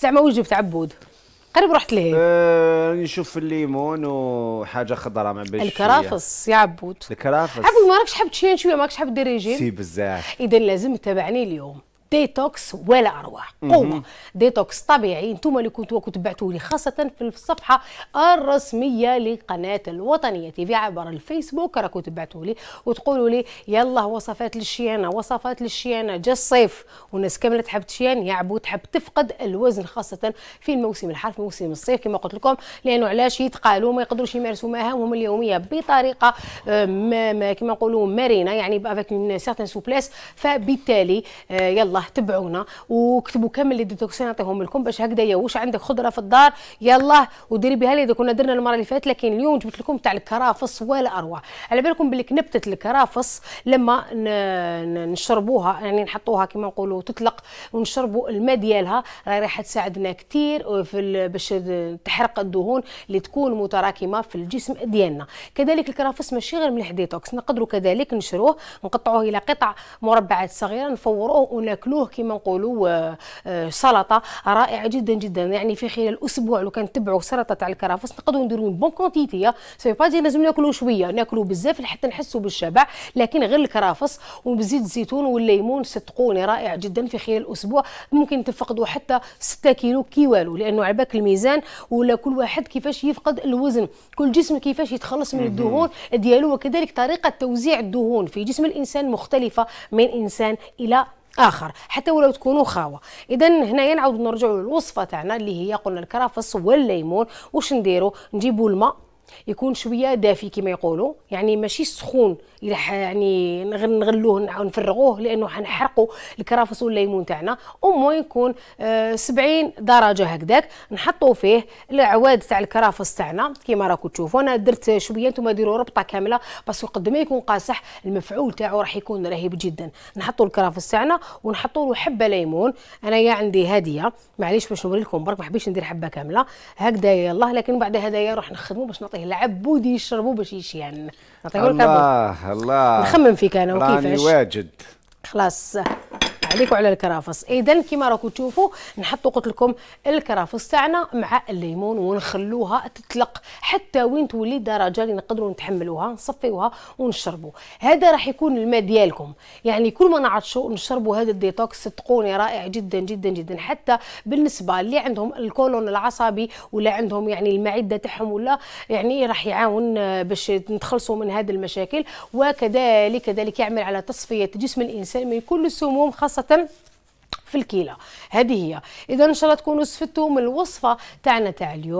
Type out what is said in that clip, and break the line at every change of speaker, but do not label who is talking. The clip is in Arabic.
زعما وين جبت عبود قريب رحت ليه أه نشوف الليمون وحاجه خضراء ما بين الكرافس يا عبود الكرافس عبود ما راكش حاب تشين شويه ما راكش حاب ديريجي سي بزاف اذا لازم تتابعني اليوم ديتوكس ولا اروع قوه ديتوكس طبيعي انتم اللي كنتوا كنت بعتوا لي خاصه في الصفحه الرسميه لقناه الوطنيه تي في عبر الفيسبوك راكم تبعتوا لي وتقولوا لي يلا وصفات للشيانه وصفات للشيانه جا الصيف والناس كامله تحب تشيان يا عبود تحب تفقد الوزن خاصه في الموسم الحار في موسم الصيف كما قلت لكم لانه علاش يتقالوا ما يقدروش يمارسوا مهامهم اليوميه بطريقه آه، ما كما نقولوا مرينه يعني بافيك سيغتان سوبليس فبالتالي آه، يلا الله تبعونا وكتبوا كامل اللي ديتوكسين نعطيهم لكم باش هكذا يا واش عندك خضره في الدار يلا وديري بها اللي كنا درنا المره اللي فاتت لكن اليوم جبت لكم تاع الكرافس ولا اروع على بالكم بلي نبته الكرافس لما نشربوها يعني نحطوها كما نقولوا تطلق ونشربوا الماء ديالها راهي راح تساعدنا كثير في باش تحرق الدهون اللي تكون متراكمه في الجسم ديالنا كذلك الكرافس ماشي غير ملح ديتوكس نقدروا كذلك نشروه نقطعوه الى قطع مربعات صغيره نفوروه وناكلوه ناكلوه كما نقولوا آه، آه، سلطه رائعه جدا جدا يعني في خلال اسبوع لو كان تبعوا سلطه تاع الكرافس نقدروا نديروا بون كونتيتي سي با دي لازم ناكلوا شويه ناكلوا بزاف حتى نحسوا بالشبع لكن غير الكرافس وبزيت الزيتون والليمون صدقوني رائع جدا في خلال اسبوع ممكن تفقدوا حتى 6 كيلو كي والو لانه عباك الميزان ولا كل واحد كيفاش يفقد الوزن كل جسم كيفاش يتخلص من الدهون ديالو وكذلك طريقه توزيع الدهون في جسم الانسان مختلفه من انسان الى اخر حتى ولو تكونوا خاوه اذا هنايا نعاودوا نرجعوا للوصفه تاعنا اللي هي قلنا الكرفس والليمون واش نديروا نجيبوا الماء يكون شويه دافي كما يقولوا يعني ماشي سخون يعني نغلوه نفرغوه لانه حنحرقوا الكرافس والليمون تاعنا او يكون 70 آه، درجه هكذاك نحطوا فيه العواد تاع الكرافس تاعنا كما راكم تشوفوا انا درت شويه انتم ديروا ربطه كامله بس قد ما يكون قاصح المفعول تاعو راح يكون رهيب جدا نحطوا الكرافس تاعنا ونحطوا له حبه ليمون انايا عندي هديه معليش باش نوري لكم برك ما حبيتش ندير حبه كامله هكذا يلاه لكن بعد هذايا نروح نخدمه باش نعطي يعطيه العب بودي يشربوا باش يشيان يعني. نعطيه الله الله نخمم فيك انا وكيفاش راني واجد خلاص عليك وعلى الكرافس اذا كما راكم تشوفوا نحطوا قلت لكم الكرافس تاعنا مع الليمون ونخلوها تطلق حتى وين تولي درجه اللي نقدروا نتحملوها نصفيوها ونشربوا هذا راح يكون الماء ديالكم يعني كل ما نعطشوا نشربوا هذا الديتوكس صدقوني رائع جدا جدا جدا حتى بالنسبه اللي عندهم الكولون العصبي ولا عندهم يعني المعده تاعهم ولا يعني راح يعاون آه، باش نتخلصوا من هذه المشاكل وكذلك كذلك يعمل على تصفيه جسم الانسان من كل السموم خاصه خاصة في الكيلة هذه هي إذا إن شاء الله تكونوا استفدتوا من الوصفة تاعنا تاع اليوم